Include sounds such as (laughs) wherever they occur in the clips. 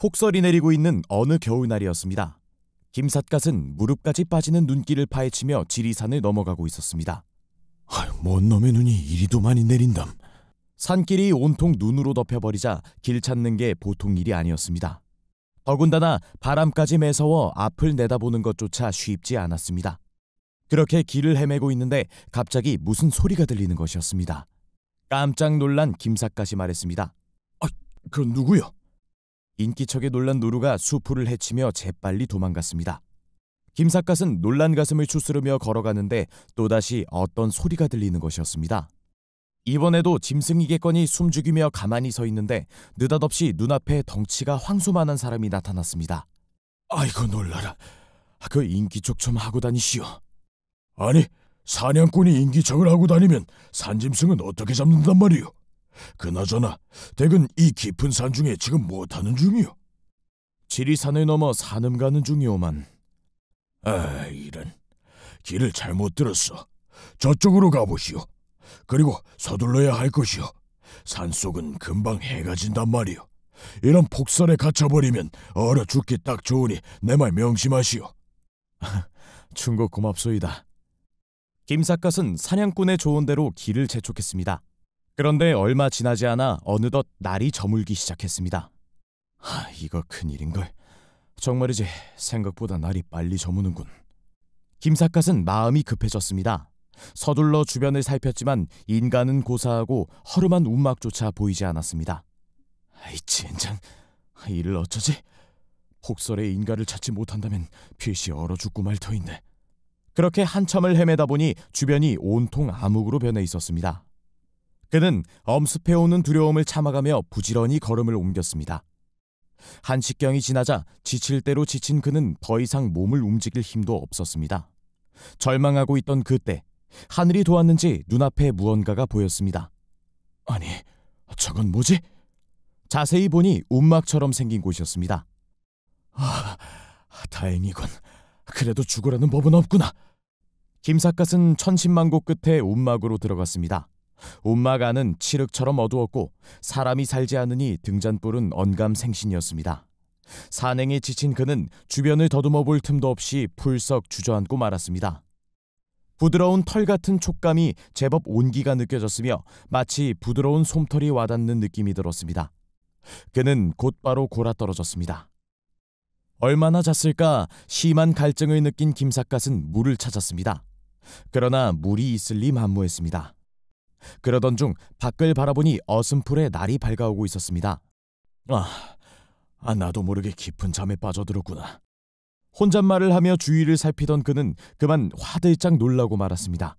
폭설이 내리고 있는 어느 겨울날이었습니다. 김삿갓은 무릎까지 빠지는 눈길을 파헤치며 지리산을 넘어가고 있었습니다. 아유, 뭔 놈의 눈이 이리도 많이 내린담. 산길이 온통 눈으로 덮여버리자 길 찾는 게 보통 일이 아니었습니다. 더군다나 바람까지 매서워 앞을 내다보는 것조차 쉽지 않았습니다. 그렇게 길을 헤매고 있는데 갑자기 무슨 소리가 들리는 것이었습니다. 깜짝 놀란 김삿갓이 말했습니다. 아, 그 누구야? 인기척에 놀란 노루가 수풀을 헤치며 재빨리 도망갔습니다. 김삿갓은 놀란 가슴을 추스르며 걸어가는데 또다시 어떤 소리가 들리는 것이었습니다. 이번에도 짐승이겠거니 숨죽이며 가만히 서 있는데 느닷없이 눈앞에 덩치가 황소만한 사람이 나타났습니다. 아이고 놀라라. 아, 그 인기척 좀 하고 다니시오. 아니 사냥꾼이 인기척을 하고 다니면 산짐승은 어떻게 잡는단 말이오? 그나저나 댁은 이 깊은 산 중에 지금 못하는 뭐 중이오? 지리산을 넘어 산음 가는 중이오만. 아 이런 길을 잘못 들었어. 저쪽으로 가보시오. 그리고 서둘러야 할 것이오. 산속은 금방 해가 진단 말이오. 이런 폭설에 갇혀버리면 얼어 죽기 딱 좋으니 내 말 명심하시오. (laughs) 충고 고맙소이다. 김삿갓은 사냥꾼의 조언대로 길을 재촉했습니다. 그런데 얼마 지나지 않아 어느덧 날이 저물기 시작했습니다. 하, 이거 큰일인걸. 정말이지 생각보다 날이 빨리 저무는군. 김삿갓은 마음이 급해졌습니다. 서둘러 주변을 살폈지만 인간은 고사하고 허름한 움막조차 보이지 않았습니다. 아이 젠장, 이를 어쩌지? 폭설에 인가를 찾지 못한다면 필시 얼어 죽고 말 터인데. 그렇게 한참을 헤매다 보니 주변이 온통 암흑으로 변해 있었습니다. 그는 엄습해 오는 두려움을 참아가며 부지런히 걸음을 옮겼습니다. 한식경이 지나자 지칠 대로 지친 그는 더 이상 몸을 움직일 힘도 없었습니다. 절망하고 있던 그때 하늘이 도왔는지 눈앞에 무언가가 보였습니다. 아니, 저건 뭐지? 자세히 보니 움막처럼 생긴 곳이었습니다. 아, 다행이군. 그래도 죽으라는 법은 없구나. 김삿갓은 천신만고 끝에 움막으로 들어갔습니다. 운마가는 칠흑처럼 어두웠고 사람이 살지 않으니 등잔불은 언감생신이었습니다. 산행에 지친 그는 주변을 더듬어 볼 틈도 없이 풀썩 주저앉고 말았습니다. 부드러운 털 같은 촉감이 제법 온기가 느껴졌으며 마치 부드러운 솜털이 와닿는 느낌이 들었습니다. 그는 곧바로 골아떨어졌습니다. 얼마나 잤을까 심한 갈증을 느낀 김삿갓은 물을 찾았습니다. 그러나 물이 있을 리 만무했습니다. 그러던 중 밖을 바라보니 어슴풀에 날이 밝아오고 있었습니다. 아, 아 나도 모르게 깊은 잠에 빠져들었구나. 혼잣말을 하며 주위를 살피던 그는 그만 화들짝 놀라고 말았습니다.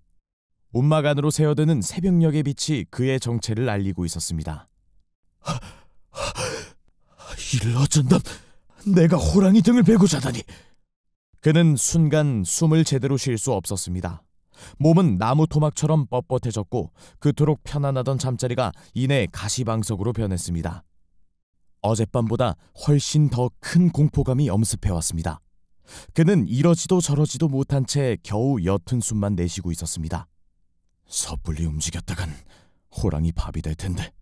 움막 안으로 새어드는 새벽녘의 빛이 그의 정체를 알리고 있었습니다. 이를 어쩐다 내가 호랑이 등을 베고 자다니. 그는 순간 숨을 제대로 쉴 수 없었습니다. 몸은 나무 토막처럼 뻣뻣해졌고 그토록 편안하던 잠자리가 이내 가시방석으로 변했습니다. 어젯밤보다 훨씬 더 큰 공포감이 엄습해왔습니다. 그는 이러지도 저러지도 못한 채 겨우 옅은 숨만 내쉬고 있었습니다. 섣불리 움직였다간 호랑이 밥이 될 텐데.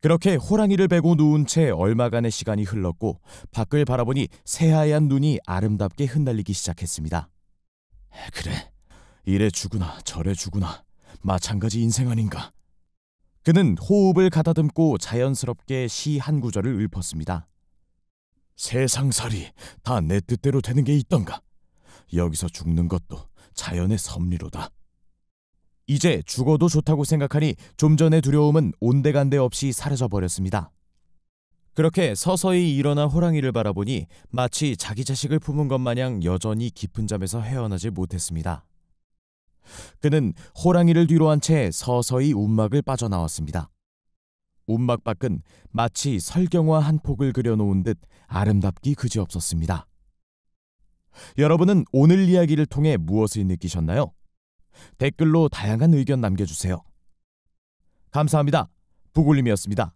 그렇게 호랑이를 베고 누운 채 얼마간의 시간이 흘렀고 밖을 바라보니 새하얀 눈이 아름답게 흩날리기 시작했습니다. 그래, 이래 주구나 저래 주구나 마찬가지 인생 아닌가. 그는 호흡을 가다듬고 자연스럽게 시 한 구절을 읊었습니다. 세상살이 다 내 뜻대로 되는 게 있던가. 여기서 죽는 것도 자연의 섭리로다. 이제 죽어도 좋다고 생각하니 좀 전의 두려움은 온데간데 없이 사라져 버렸습니다. 그렇게 서서히 일어난 호랑이를 바라보니 마치 자기 자식을 품은 것 마냥 여전히 깊은 잠에서 헤어나지 못했습니다. 그는 호랑이를 뒤로한 채 서서히 움막을 빠져나왔습니다. 움막 밖은 마치 설경화 한 폭을 그려놓은 듯 아름답기 그지없었습니다. 여러분은 오늘 이야기를 통해 무엇을 느끼셨나요? 댓글로 다양한 의견 남겨주세요. 감사합니다. 부골림이었습니다.